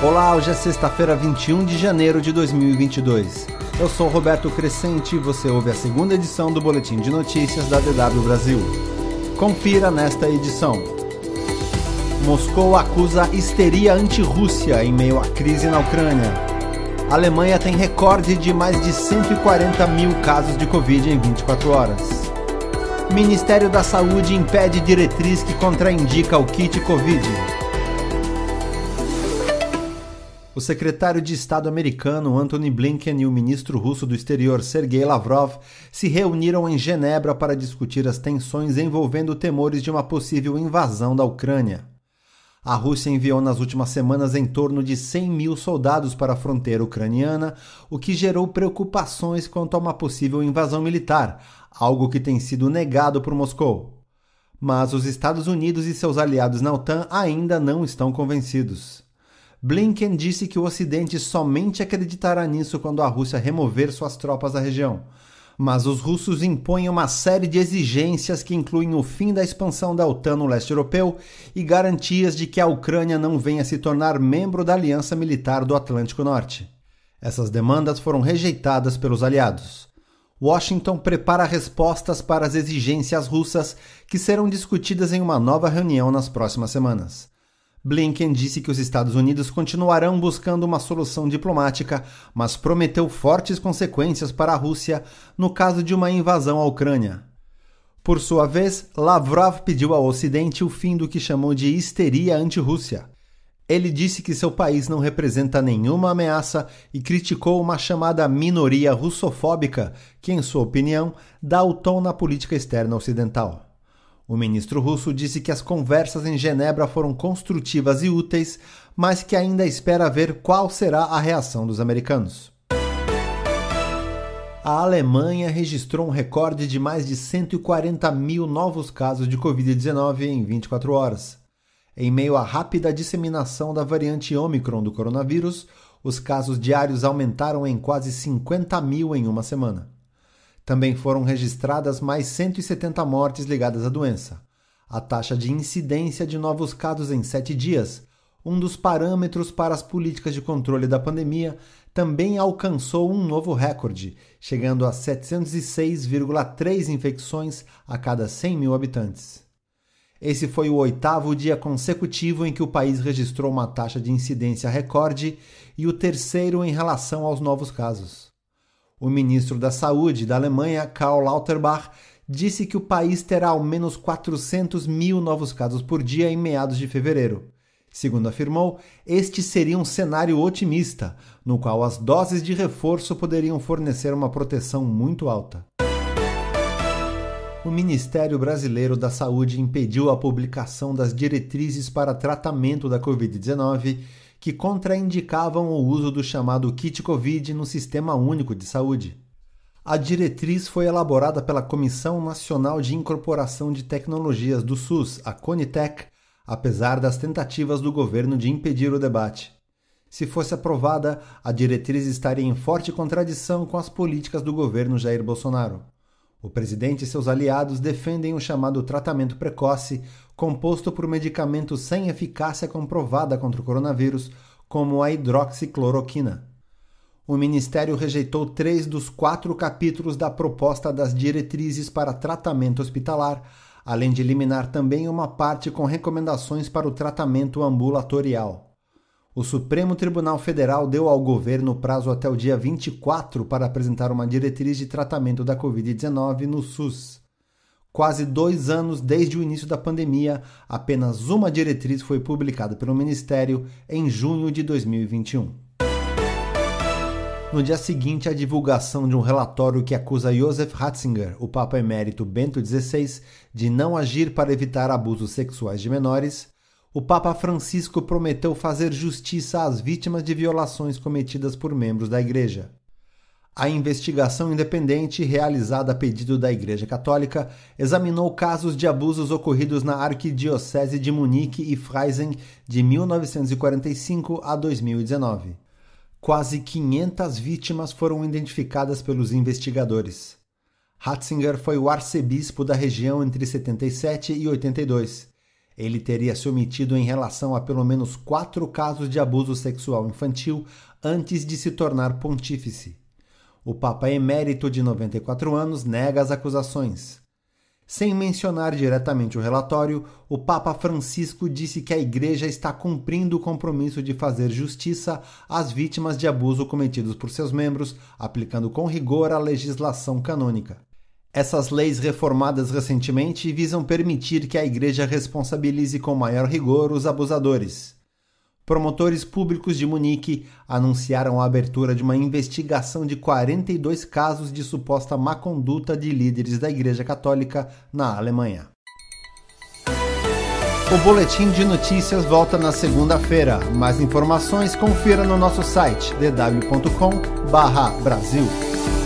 Olá, hoje é sexta-feira, 21 de janeiro de 2022. Eu sou Roberto Crescente e você ouve a segunda edição do Boletim de Notícias da DW Brasil. Confira nesta edição. Moscou acusa histeria anti-Rússia em meio à crise na Ucrânia. A Alemanha tem recorde de mais de 140 mil casos de Covid em 24 horas. Ministério da Saúde impede diretriz que contraindica o kit Covid. O secretário de Estado americano Antony Blinken e o ministro russo do exterior Sergei Lavrov se reuniram em Genebra para discutir as tensões envolvendo temores de uma possível invasão da Ucrânia. A Rússia enviou nas últimas semanas em torno de 100 mil soldados para a fronteira ucraniana, o que gerou preocupações quanto a uma possível invasão militar, algo que tem sido negado por Moscou. Mas os Estados Unidos e seus aliados na OTAN ainda não estão convencidos. Blinken disse que o Ocidente somente acreditará nisso quando a Rússia remover suas tropas da região. Mas os russos impõem uma série de exigências que incluem o fim da expansão da OTAN no leste europeu e garantias de que a Ucrânia não venha se tornar membro da Aliança Militar do Atlântico Norte. Essas demandas foram rejeitadas pelos aliados. Washington prepara respostas para as exigências russas que serão discutidas em uma nova reunião nas próximas semanas. Blinken disse que os Estados Unidos continuarão buscando uma solução diplomática, mas prometeu fortes consequências para a Rússia no caso de uma invasão à Ucrânia. Por sua vez, Lavrov pediu ao Ocidente o fim do que chamou de histeria anti-Rússia. Ele disse que seu país não representa nenhuma ameaça e criticou uma chamada minoria russofóbica, que, em sua opinião, dá o tom na política externa ocidental. O ministro russo disse que as conversas em Genebra foram construtivas e úteis, mas que ainda espera ver qual será a reação dos americanos. A Alemanha registrou um recorde de mais de 140 mil novos casos de Covid-19 em 24 horas. Em meio à rápida disseminação da variante Omicron do coronavírus, os casos diários aumentaram em quase 50 mil em uma semana. Também foram registradas mais 170 mortes ligadas à doença. A taxa de incidência de novos casos em sete dias, um dos parâmetros para as políticas de controle da pandemia, também alcançou um novo recorde, chegando a 706,3 infecções a cada 100 mil habitantes. Esse foi o oitavo dia consecutivo em que o país registrou uma taxa de incidência recorde e o terceiro em relação aos novos casos. O ministro da Saúde da Alemanha, Karl Lauterbach, disse que o país terá ao menos 400 mil novos casos por dia em meados de fevereiro. Segundo afirmou, este seria um cenário otimista, no qual as doses de reforço poderiam fornecer uma proteção muito alta. O Ministério Brasileiro da Saúde impediu a publicação das diretrizes para tratamento da Covid-19 que contraindicavam o uso do chamado kit Covid no Sistema Único de Saúde. A diretriz foi elaborada pela Comissão Nacional de Incorporação de Tecnologias do SUS, a Conitec, apesar das tentativas do governo de impedir o debate. Se fosse aprovada, a diretriz estaria em forte contradição com as políticas do governo Jair Bolsonaro. O presidente e seus aliados defendem o chamado tratamento precoce, composto por medicamentos sem eficácia comprovada contra o coronavírus, como a hidroxicloroquina. O ministério rejeitou três dos quatro capítulos da proposta das diretrizes para tratamento hospitalar, além de eliminar também uma parte com recomendações para o tratamento ambulatorial o Supremo Tribunal Federal deu ao governo prazo até o dia 24 para apresentar uma diretriz de tratamento da Covid-19 no SUS. Quase dois anos desde o início da pandemia, apenas uma diretriz foi publicada pelo Ministério em junho de 2021. No dia seguinte, a divulgação de um relatório que acusa Josef Ratzinger, o Papa Emérito Bento XVI, de não agir para evitar abusos sexuais de menores, o Papa Francisco prometeu fazer justiça às vítimas de violações cometidas por membros da Igreja. A investigação independente, realizada a pedido da Igreja Católica, examinou casos de abusos ocorridos na Arquidiocese de Munique e Freising de 1945 a 2019. Quase 500 vítimas foram identificadas pelos investigadores. Ratzinger foi o arcebispo da região entre 77 e 82. Ele teria se omitido em relação a pelo menos quatro casos de abuso sexual infantil antes de se tornar pontífice. O Papa emérito de 94 anos nega as acusações. Sem mencionar diretamente o relatório, o Papa Francisco disse que a Igreja está cumprindo o compromisso de fazer justiça às vítimas de abuso cometidos por seus membros, aplicando com rigor a legislação canônica. Essas leis reformadas recentemente visam permitir que a Igreja responsabilize com maior rigor os abusadores. Promotores públicos de Munique anunciaram a abertura de uma investigação de 42 casos de suposta má conduta de líderes da Igreja Católica na Alemanha. O boletim de notícias volta na segunda-feira. Mais informações confira no nosso site dw.com/brasil.